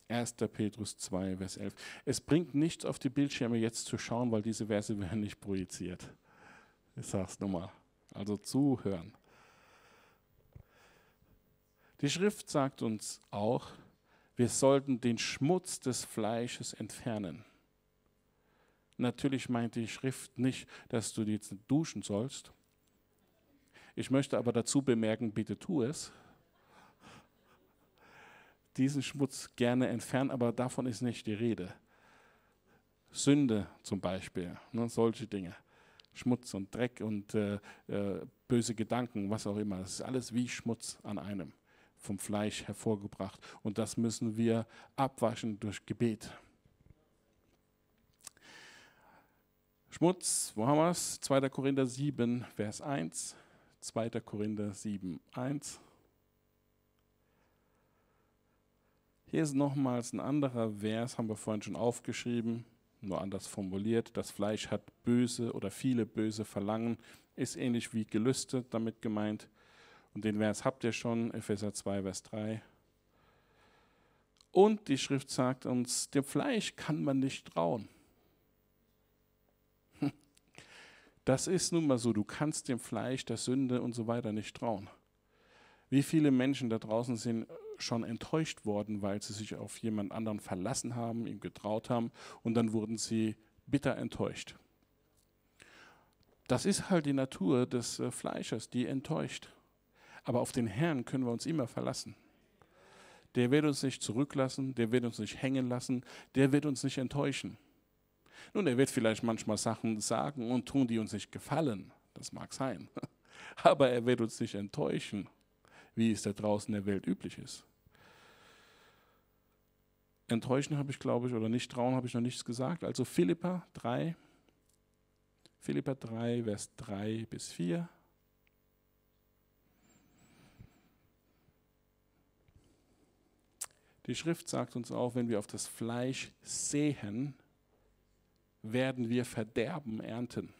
1. Petrus 2, Vers 11. Es bringt nichts auf die Bildschirme jetzt zu schauen, weil diese Verse werden nicht projiziert. Ich sage es nochmal. Also zuhören. Die Schrift sagt uns auch, wir sollten den Schmutz des Fleisches entfernen. Natürlich meint die Schrift nicht, dass du jetzt duschen sollst. Ich möchte aber dazu bemerken, bitte tu es diesen Schmutz gerne entfernen, aber davon ist nicht die Rede. Sünde zum Beispiel, ne, solche Dinge. Schmutz und Dreck und äh, äh, böse Gedanken, was auch immer. Das ist alles wie Schmutz an einem, vom Fleisch hervorgebracht. Und das müssen wir abwaschen durch Gebet. Schmutz, wo haben wir es? 2. Korinther 7, Vers 1. 2. Korinther 7, 1. Hier ist nochmals ein anderer Vers, haben wir vorhin schon aufgeschrieben, nur anders formuliert. Das Fleisch hat böse oder viele böse Verlangen, ist ähnlich wie Gelüste damit gemeint. Und den Vers habt ihr schon, Epheser 2, Vers 3. Und die Schrift sagt uns, dem Fleisch kann man nicht trauen. Das ist nun mal so, du kannst dem Fleisch, der Sünde und so weiter nicht trauen. Wie viele Menschen da draußen sind äh, schon enttäuscht worden, weil sie sich auf jemand anderen verlassen haben, ihm getraut haben und dann wurden sie bitter enttäuscht. Das ist halt die Natur des äh, Fleisches, die enttäuscht. Aber auf den Herrn können wir uns immer verlassen. Der wird uns nicht zurücklassen, der wird uns nicht hängen lassen, der wird uns nicht enttäuschen. Nun, er wird vielleicht manchmal Sachen sagen und tun, die uns nicht gefallen. Das mag sein. Aber er wird uns nicht enttäuschen wie es da draußen in der Welt üblich ist. Enttäuschen habe ich, glaube ich, oder nicht trauen habe ich noch nichts gesagt. Also Philippa 3, Philippa 3, Vers 3 bis 4. Die Schrift sagt uns auch, wenn wir auf das Fleisch sehen, werden wir Verderben ernten.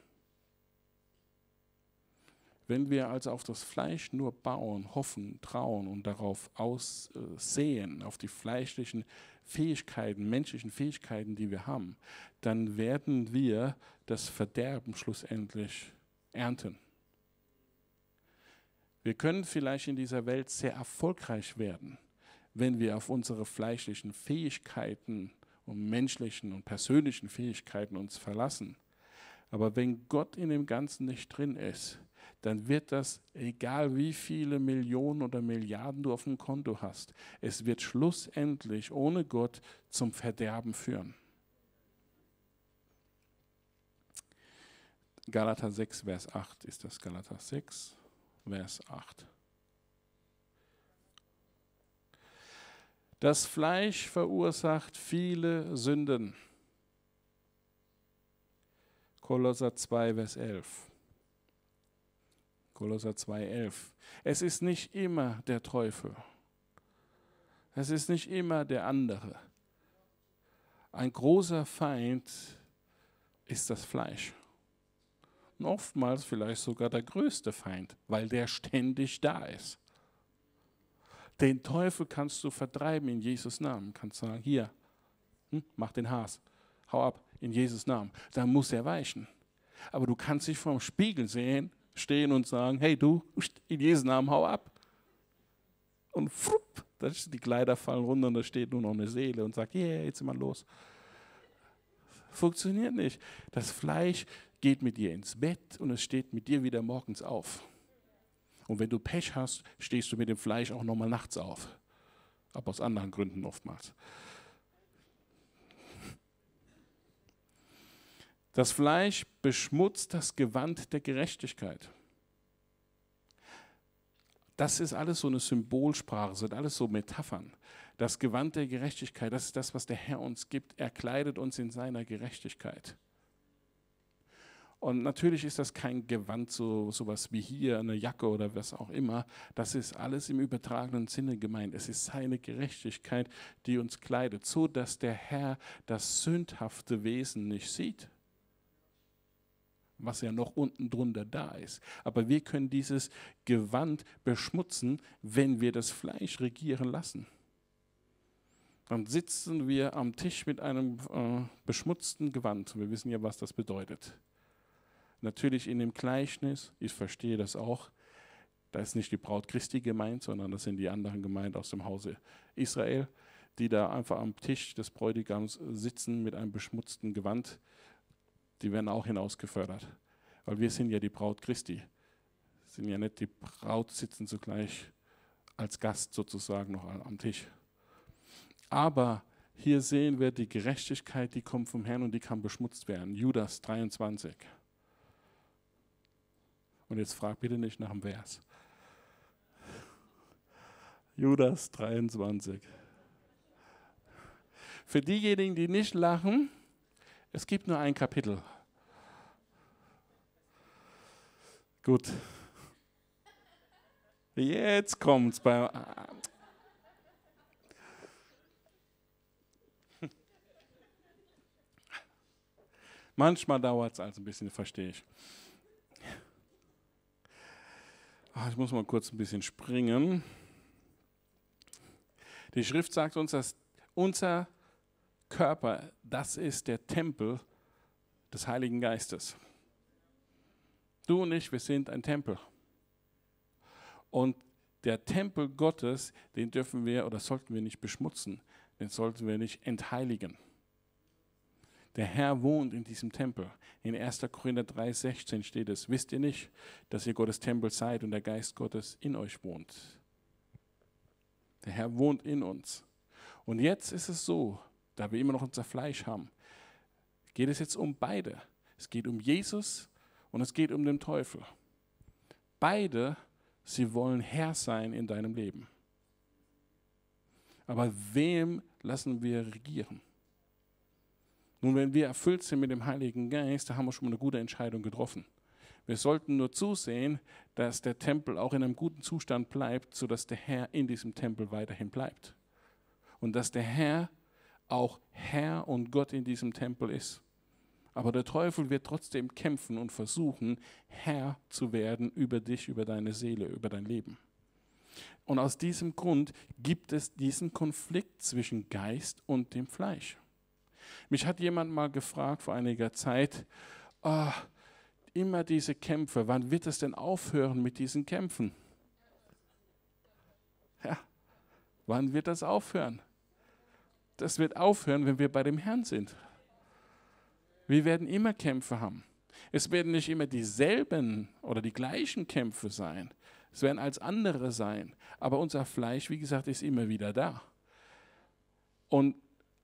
Wenn wir also auf das Fleisch nur bauen, hoffen, trauen und darauf aussehen, auf die fleischlichen Fähigkeiten, menschlichen Fähigkeiten, die wir haben, dann werden wir das Verderben schlussendlich ernten. Wir können vielleicht in dieser Welt sehr erfolgreich werden, wenn wir auf unsere fleischlichen Fähigkeiten und menschlichen und persönlichen Fähigkeiten uns verlassen. Aber wenn Gott in dem Ganzen nicht drin ist, dann wird das, egal wie viele Millionen oder Milliarden du auf dem Konto hast, es wird schlussendlich ohne Gott zum Verderben führen. Galater 6, Vers 8 ist das. Galater 6, Vers 8. Das Fleisch verursacht viele Sünden. Kolosser 2, Vers 11. Kolosser 2,11. Es ist nicht immer der Teufel. Es ist nicht immer der andere. Ein großer Feind ist das Fleisch. Und oftmals vielleicht sogar der größte Feind, weil der ständig da ist. Den Teufel kannst du vertreiben in Jesus Namen. Kannst sagen, hier, hm, mach den Haas, hau ab in Jesus Namen. Dann muss er weichen. Aber du kannst dich vom Spiegel sehen stehen und sagen, hey du, in Jesu Namen hau ab. Und frupp, die Kleider fallen runter und da steht nur noch eine Seele und sagt, yeah, jetzt sind wir los. Funktioniert nicht. Das Fleisch geht mit dir ins Bett und es steht mit dir wieder morgens auf. Und wenn du Pech hast, stehst du mit dem Fleisch auch nochmal nachts auf. Aber aus anderen Gründen oftmals. Das Fleisch beschmutzt das Gewand der Gerechtigkeit. Das ist alles so eine Symbolsprache, sind alles so Metaphern. Das Gewand der Gerechtigkeit, das ist das, was der Herr uns gibt. Er kleidet uns in seiner Gerechtigkeit. Und natürlich ist das kein Gewand, so sowas wie hier, eine Jacke oder was auch immer. Das ist alles im übertragenen Sinne gemeint. Es ist seine Gerechtigkeit, die uns kleidet, so dass der Herr das sündhafte Wesen nicht sieht was ja noch unten drunter da ist. Aber wir können dieses Gewand beschmutzen, wenn wir das Fleisch regieren lassen. Dann sitzen wir am Tisch mit einem äh, beschmutzten Gewand. Wir wissen ja, was das bedeutet. Natürlich in dem Gleichnis, ich verstehe das auch, da ist nicht die Braut Christi gemeint, sondern das sind die anderen gemeint aus dem Hause Israel, die da einfach am Tisch des Bräutigams sitzen mit einem beschmutzten Gewand die werden auch hinausgefördert. Weil wir sind ja die Braut Christi. Sind ja nicht die Braut, sitzen zugleich als Gast sozusagen noch am Tisch. Aber hier sehen wir die Gerechtigkeit, die kommt vom Herrn und die kann beschmutzt werden. Judas 23. Und jetzt frag bitte nicht nach dem Vers. Judas 23. Für diejenigen, die nicht lachen, es gibt nur ein Kapitel. Gut. Jetzt kommt's bei. Äh, manchmal dauert es also ein bisschen, verstehe ich. Ah, ich muss mal kurz ein bisschen springen. Die Schrift sagt uns, dass unser Körper, das ist der Tempel des Heiligen Geistes. Du und ich, wir sind ein Tempel. Und der Tempel Gottes, den dürfen wir oder sollten wir nicht beschmutzen, den sollten wir nicht entheiligen. Der Herr wohnt in diesem Tempel. In 1. Korinther 3,16 steht es: Wisst ihr nicht, dass ihr Gottes Tempel seid und der Geist Gottes in euch wohnt? Der Herr wohnt in uns. Und jetzt ist es so, da wir immer noch unser Fleisch haben, geht es jetzt um beide. Es geht um Jesus und es geht um den Teufel. Beide, sie wollen Herr sein in deinem Leben. Aber wem lassen wir regieren? Nun, wenn wir erfüllt sind mit dem Heiligen Geist, da haben wir schon mal eine gute Entscheidung getroffen. Wir sollten nur zusehen, dass der Tempel auch in einem guten Zustand bleibt, sodass der Herr in diesem Tempel weiterhin bleibt. Und dass der Herr auch Herr und Gott in diesem Tempel ist. Aber der Teufel wird trotzdem kämpfen und versuchen, Herr zu werden über dich, über deine Seele, über dein Leben. Und aus diesem Grund gibt es diesen Konflikt zwischen Geist und dem Fleisch. Mich hat jemand mal gefragt vor einiger Zeit, oh, immer diese Kämpfe, wann wird es denn aufhören mit diesen Kämpfen? Ja, wann wird das aufhören? Das wird aufhören, wenn wir bei dem Herrn sind. Wir werden immer Kämpfe haben. Es werden nicht immer dieselben oder die gleichen Kämpfe sein. Es werden als andere sein. Aber unser Fleisch, wie gesagt, ist immer wieder da. Und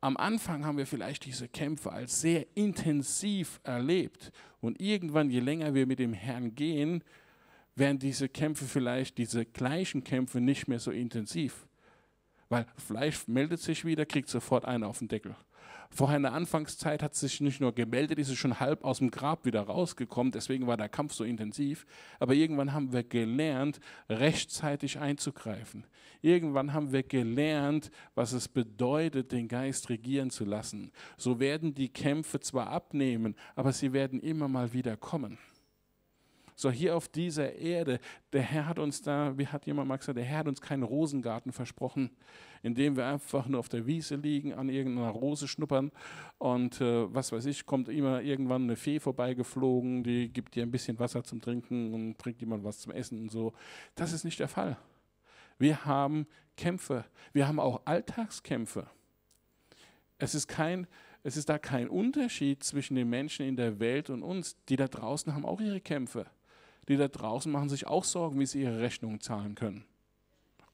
am Anfang haben wir vielleicht diese Kämpfe als sehr intensiv erlebt. Und irgendwann, je länger wir mit dem Herrn gehen, werden diese Kämpfe vielleicht, diese gleichen Kämpfe nicht mehr so intensiv. Weil Fleisch meldet sich wieder, kriegt sofort einen auf den Deckel. Vor einer Anfangszeit hat es sich nicht nur gemeldet, ist es schon halb aus dem Grab wieder rausgekommen, deswegen war der Kampf so intensiv. Aber irgendwann haben wir gelernt, rechtzeitig einzugreifen. Irgendwann haben wir gelernt, was es bedeutet, den Geist regieren zu lassen. So werden die Kämpfe zwar abnehmen, aber sie werden immer mal wieder kommen. So hier auf dieser Erde, der Herr hat uns da, wie hat jemand mal gesagt, der Herr hat uns keinen Rosengarten versprochen, in dem wir einfach nur auf der Wiese liegen, an irgendeiner Rose schnuppern und äh, was weiß ich, kommt immer irgendwann eine Fee vorbeigeflogen, die gibt dir ein bisschen Wasser zum Trinken und bringt jemand was zum Essen und so. Das ist nicht der Fall. Wir haben Kämpfe, wir haben auch Alltagskämpfe. Es ist kein es ist da kein Unterschied zwischen den Menschen in der Welt und uns. Die da draußen haben auch ihre Kämpfe die da draußen machen sich auch Sorgen, wie sie ihre Rechnungen zahlen können.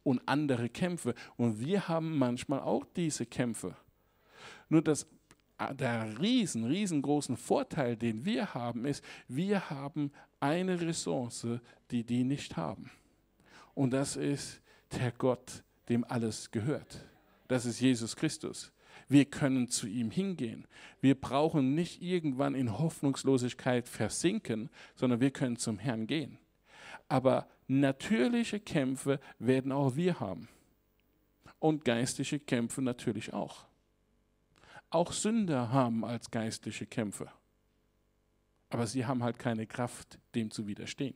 Und andere Kämpfe. Und wir haben manchmal auch diese Kämpfe. Nur das, der riesen, riesengroßen Vorteil, den wir haben, ist, wir haben eine Ressource, die die nicht haben. Und das ist der Gott, dem alles gehört. Das ist Jesus Christus. Wir können zu ihm hingehen. Wir brauchen nicht irgendwann in Hoffnungslosigkeit versinken, sondern wir können zum Herrn gehen. Aber natürliche Kämpfe werden auch wir haben. Und geistliche Kämpfe natürlich auch. Auch Sünder haben als geistliche Kämpfe. Aber sie haben halt keine Kraft, dem zu widerstehen.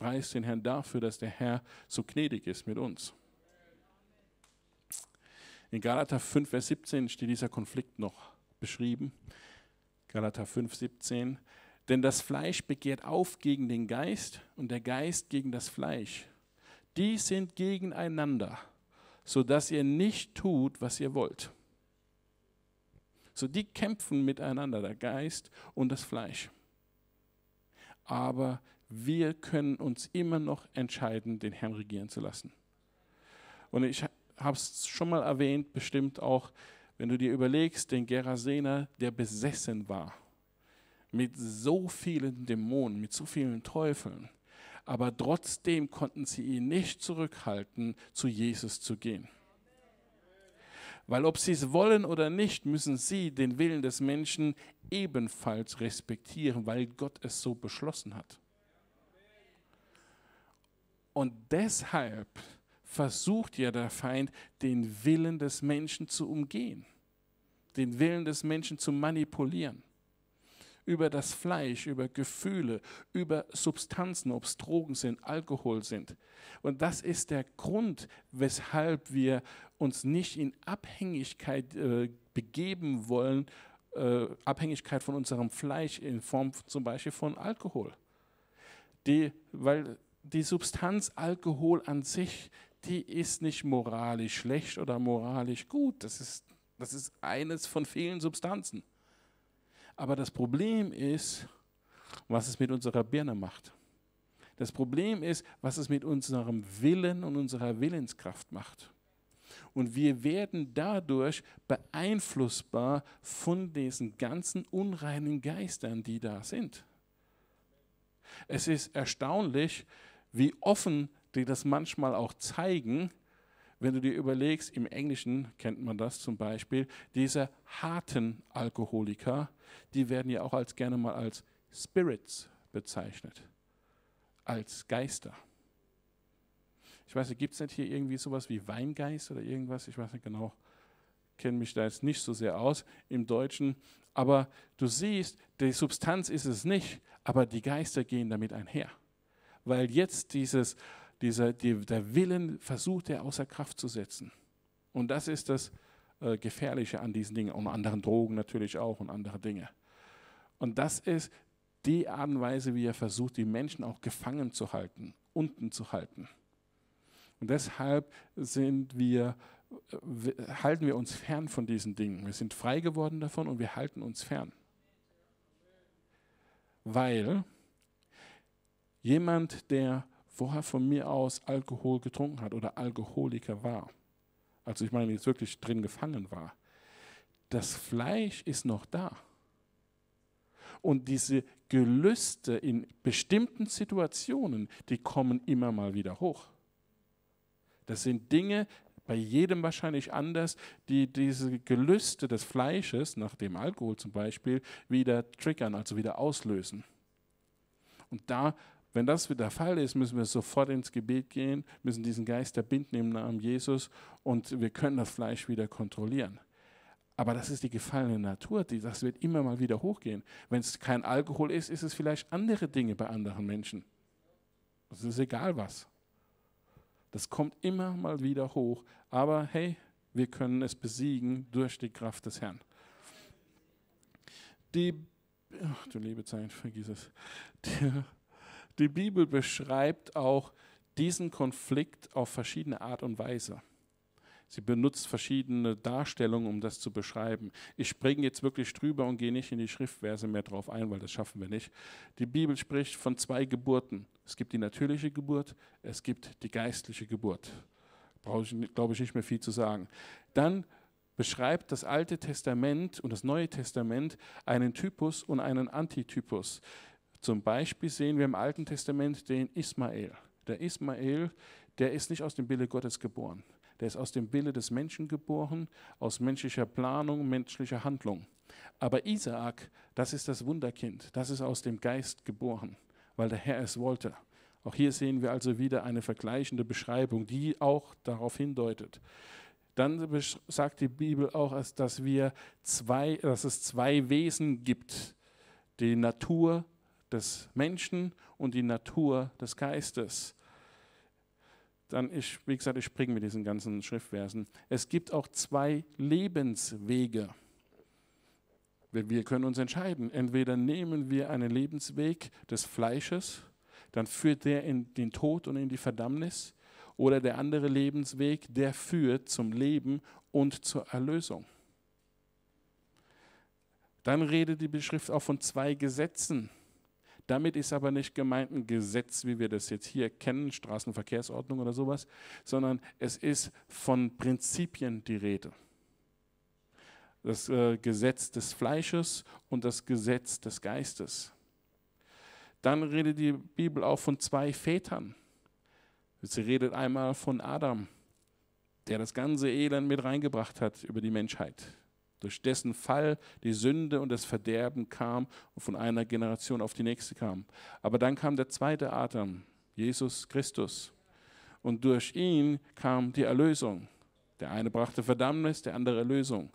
Preist den Herrn dafür, dass der Herr so gnädig ist mit uns. In Galater 5, Vers 17 steht dieser Konflikt noch beschrieben. Galater 5, 17. Denn das Fleisch begehrt auf gegen den Geist und der Geist gegen das Fleisch. Die sind gegeneinander, sodass ihr nicht tut, was ihr wollt. So, die kämpfen miteinander, der Geist und das Fleisch. Aber wir können uns immer noch entscheiden, den Herrn regieren zu lassen. Und ich habe es schon mal erwähnt, bestimmt auch, wenn du dir überlegst, den Gerasener, der besessen war mit so vielen Dämonen, mit so vielen Teufeln, aber trotzdem konnten sie ihn nicht zurückhalten, zu Jesus zu gehen. Weil ob sie es wollen oder nicht, müssen sie den Willen des Menschen ebenfalls respektieren, weil Gott es so beschlossen hat. Und deshalb versucht ja der Feind, den Willen des Menschen zu umgehen, den Willen des Menschen zu manipulieren. Über das Fleisch, über Gefühle, über Substanzen, ob es Drogen sind, Alkohol sind. Und das ist der Grund, weshalb wir uns nicht in Abhängigkeit äh, begeben wollen, äh, Abhängigkeit von unserem Fleisch in Form zum Beispiel von Alkohol. Die, weil die Substanz Alkohol an sich die ist nicht moralisch schlecht oder moralisch gut. Das ist, das ist eines von vielen Substanzen. Aber das Problem ist, was es mit unserer Birne macht. Das Problem ist, was es mit unserem Willen und unserer Willenskraft macht. Und wir werden dadurch beeinflussbar von diesen ganzen unreinen Geistern, die da sind. Es ist erstaunlich, wie offen die das manchmal auch zeigen, wenn du dir überlegst, im Englischen kennt man das zum Beispiel, diese harten Alkoholiker, die werden ja auch als gerne mal als Spirits bezeichnet, als Geister. Ich weiß nicht, gibt es nicht hier irgendwie sowas wie Weingeist oder irgendwas? Ich weiß nicht genau, kenne mich da jetzt nicht so sehr aus im Deutschen. Aber du siehst, die Substanz ist es nicht, aber die Geister gehen damit einher. Weil jetzt dieses dieser, der Willen versucht er außer Kraft zu setzen. Und das ist das äh, Gefährliche an diesen Dingen und anderen Drogen natürlich auch und andere Dinge. Und das ist die Art und Weise, wie er versucht, die Menschen auch gefangen zu halten, unten zu halten. Und deshalb sind wir, äh, halten wir uns fern von diesen Dingen. Wir sind frei geworden davon und wir halten uns fern. Weil jemand, der vorher von mir aus Alkohol getrunken hat oder Alkoholiker war, also ich meine jetzt wirklich drin gefangen war, das Fleisch ist noch da. Und diese Gelüste in bestimmten Situationen, die kommen immer mal wieder hoch. Das sind Dinge, bei jedem wahrscheinlich anders, die diese Gelüste des Fleisches, nach dem Alkohol zum Beispiel, wieder triggern, also wieder auslösen. Und da wenn das der Fall ist, müssen wir sofort ins Gebet gehen, müssen diesen Geist erbinden im Namen Jesus und wir können das Fleisch wieder kontrollieren. Aber das ist die gefallene Natur, die, das wird immer mal wieder hochgehen. Wenn es kein Alkohol ist, ist es vielleicht andere Dinge bei anderen Menschen. Es ist egal was. Das kommt immer mal wieder hoch. Aber hey, wir können es besiegen durch die Kraft des Herrn. Die, ach du liebe Zeit, vergiss es. Die, die Bibel beschreibt auch diesen Konflikt auf verschiedene Art und Weise. Sie benutzt verschiedene Darstellungen, um das zu beschreiben. Ich springe jetzt wirklich drüber und gehe nicht in die Schriftverse mehr drauf ein, weil das schaffen wir nicht. Die Bibel spricht von zwei Geburten. Es gibt die natürliche Geburt, es gibt die geistliche Geburt. Brauche ich, glaube ich, nicht mehr viel zu sagen. Dann beschreibt das Alte Testament und das Neue Testament einen Typus und einen Antitypus. Zum Beispiel sehen wir im Alten Testament den Ismael. Der Ismael, der ist nicht aus dem Bille Gottes geboren. Der ist aus dem Bille des Menschen geboren, aus menschlicher Planung, menschlicher Handlung. Aber Isaak, das ist das Wunderkind, das ist aus dem Geist geboren, weil der Herr es wollte. Auch hier sehen wir also wieder eine vergleichende Beschreibung, die auch darauf hindeutet. Dann sagt die Bibel auch, dass, wir zwei, dass es zwei Wesen gibt, die Natur des Menschen und die Natur des Geistes. Dann, ich, wie gesagt, ich springe mit diesen ganzen Schriftversen. Es gibt auch zwei Lebenswege. Wir können uns entscheiden. Entweder nehmen wir einen Lebensweg des Fleisches, dann führt der in den Tod und in die Verdammnis, oder der andere Lebensweg, der führt zum Leben und zur Erlösung. Dann redet die Beschrift auch von zwei Gesetzen. Damit ist aber nicht gemeint ein Gesetz, wie wir das jetzt hier kennen, Straßenverkehrsordnung oder sowas, sondern es ist von Prinzipien die Rede. Das äh, Gesetz des Fleisches und das Gesetz des Geistes. Dann redet die Bibel auch von zwei Vätern. Sie redet einmal von Adam, der das ganze Elend mit reingebracht hat über die Menschheit durch dessen Fall die Sünde und das Verderben kam und von einer Generation auf die nächste kam. Aber dann kam der zweite Adam, Jesus Christus. Und durch ihn kam die Erlösung. Der eine brachte Verdammnis, der andere Erlösung.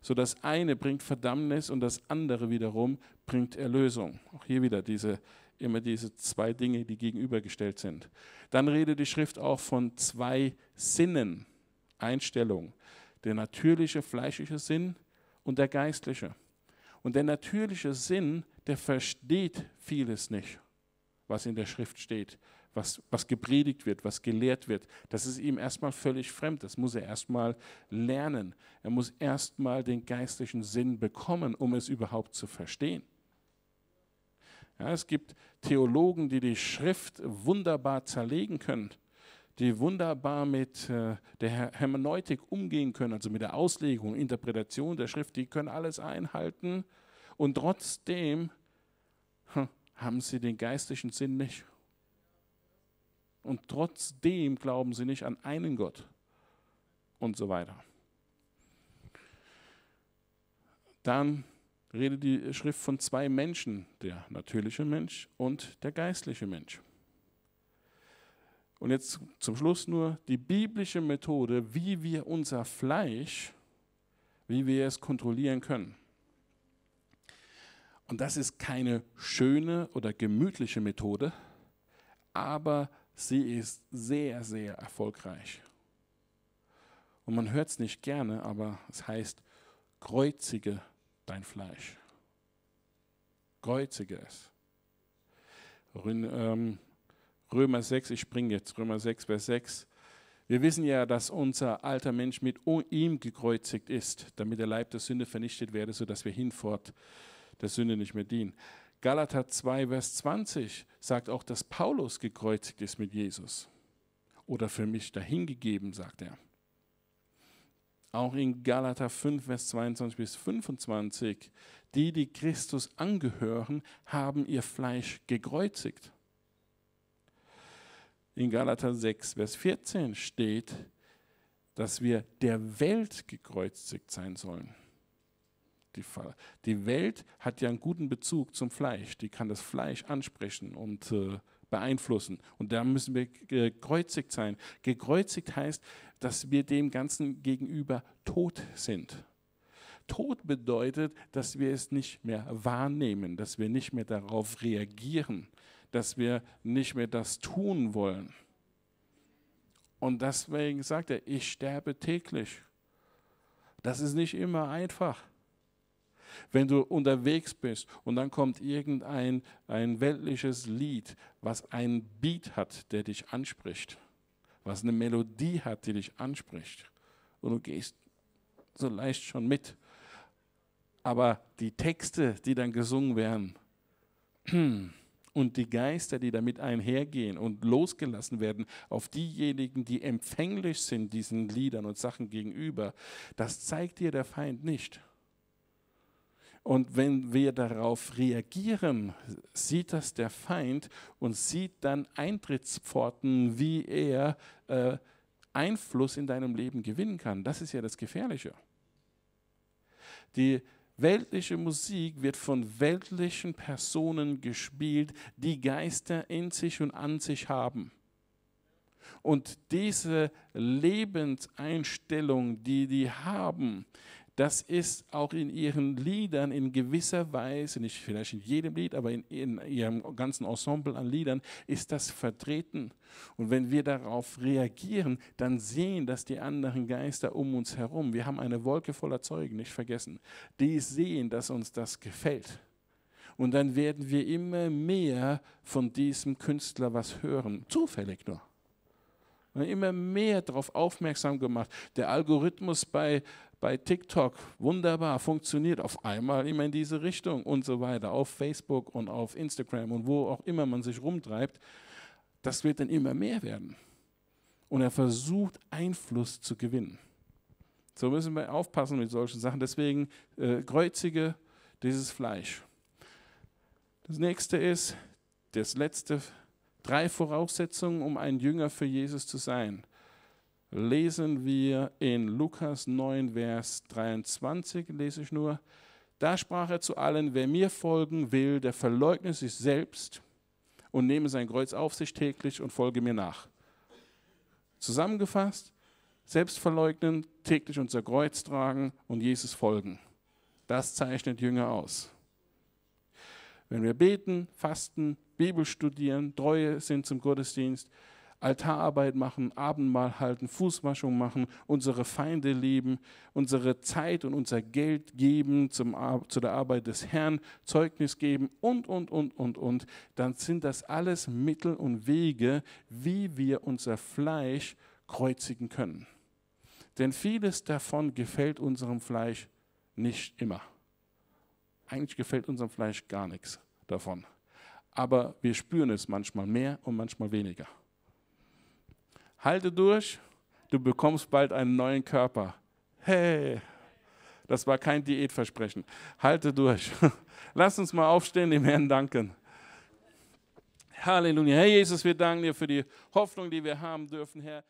So das eine bringt Verdammnis und das andere wiederum bringt Erlösung. Auch hier wieder diese, immer diese zwei Dinge, die gegenübergestellt sind. Dann redet die Schrift auch von zwei Sinnen, Einstellung. Der natürliche fleischliche Sinn und der geistliche. Und der natürliche Sinn, der versteht vieles nicht, was in der Schrift steht, was, was gepredigt wird, was gelehrt wird. Das ist ihm erstmal völlig fremd. Das muss er erstmal lernen. Er muss erstmal den geistlichen Sinn bekommen, um es überhaupt zu verstehen. Ja, es gibt Theologen, die die Schrift wunderbar zerlegen können die wunderbar mit äh, der Hermeneutik umgehen können, also mit der Auslegung, Interpretation der Schrift, die können alles einhalten und trotzdem haben sie den geistlichen Sinn nicht. Und trotzdem glauben sie nicht an einen Gott und so weiter. Dann redet die Schrift von zwei Menschen, der natürliche Mensch und der geistliche Mensch. Und jetzt zum Schluss nur die biblische Methode, wie wir unser Fleisch, wie wir es kontrollieren können. Und das ist keine schöne oder gemütliche Methode, aber sie ist sehr, sehr erfolgreich. Und man hört es nicht gerne, aber es heißt, kreuzige dein Fleisch. Kreuzige es. Ähm, Römer 6, ich springe jetzt, Römer 6, Vers 6. Wir wissen ja, dass unser alter Mensch mit ihm gekreuzigt ist, damit der Leib der Sünde vernichtet werde, sodass wir hinfort der Sünde nicht mehr dienen. Galater 2, Vers 20 sagt auch, dass Paulus gekreuzigt ist mit Jesus. Oder für mich dahingegeben, sagt er. Auch in Galater 5, Vers 22 bis 25, die, die Christus angehören, haben ihr Fleisch gekreuzigt in Galater 6, Vers 14 steht, dass wir der Welt gekreuzigt sein sollen. Die, Welt hat ja einen guten Bezug zum Fleisch. Die kann das Fleisch ansprechen und äh, beeinflussen. Und da müssen wir gekreuzigt sein. Gekreuzigt heißt, dass wir dem Ganzen gegenüber tot sind. Tod bedeutet, dass wir es nicht mehr wahrnehmen, dass wir nicht mehr darauf reagieren dass wir nicht mehr das tun wollen. Und deswegen sagt er, ich sterbe täglich. Das ist nicht immer einfach. Wenn du unterwegs bist und dann kommt irgendein ein weltliches Lied, was einen Beat hat, der dich anspricht, was eine Melodie hat, die dich anspricht, und du gehst so leicht schon mit. Aber die Texte, die dann gesungen werden, und die Geister, die damit einhergehen und losgelassen werden, auf diejenigen, die empfänglich sind diesen Liedern und Sachen gegenüber, das zeigt dir der Feind nicht. Und wenn wir darauf reagieren, sieht das der Feind und sieht dann Eintrittspforten, wie er äh, Einfluss in deinem Leben gewinnen kann. Das ist ja das Gefährliche. Die, Weltliche Musik wird von weltlichen Personen gespielt, die Geister in sich und an sich haben. Und diese Lebenseinstellung, die die haben, das ist auch in ihren Liedern in gewisser Weise, nicht vielleicht in jedem Lied, aber in, in, ihrem ganzen Ensemble an Liedern, ist das vertreten. Und wenn wir darauf reagieren, dann sehen das die anderen Geister um uns herum. Wir haben eine Wolke voller Zeugen, nicht vergessen. Die sehen, dass uns das gefällt. Und dann werden wir immer mehr von diesem Künstler was hören. Zufällig nur immer mehr darauf aufmerksam gemacht. Der Algorithmus bei bei TikTok, wunderbar, funktioniert auf einmal immer in diese Richtung und so weiter, auf Facebook und auf Instagram und wo auch immer man sich rumtreibt, das wird dann immer mehr werden. Und er versucht, Einfluss zu gewinnen. So müssen wir aufpassen mit solchen Sachen. Deswegen äh, kreuzige dieses Fleisch. Das nächste ist, das letzte, drei Voraussetzungen, um ein Jünger für Jesus zu sein lesen wir in Lukas 9, Vers 23, lese ich nur, da sprach er zu allen, wer mir folgen will, der verleugne sich selbst und nehme sein Kreuz auf sich täglich und folge mir nach. Zusammengefasst, selbst verleugnen, täglich unser Kreuz tragen und Jesus folgen. Das zeichnet Jünger aus. Wenn wir beten, fasten, Bibel studieren, Treue sind zum Gottesdienst, Altararbeit machen, Abendmahl halten, Fußwaschung machen, unsere Feinde lieben, unsere Zeit und unser Geld geben zum, zu der Arbeit des Herrn, Zeugnis geben und, und, und, und, und, dann sind das alles Mittel und Wege, wie wir unser Fleisch kreuzigen können. Denn vieles davon gefällt unserem Fleisch nicht immer. Eigentlich gefällt unserem Fleisch gar nichts davon. Aber wir spüren es manchmal mehr und manchmal weniger halte durch, du bekommst bald einen neuen Körper. Hey, das war kein Diätversprechen. Halte durch. Lass uns mal aufstehen, dem Herrn danken. Halleluja. Herr Jesus, wir danken dir für die Hoffnung, die wir haben dürfen, Herr.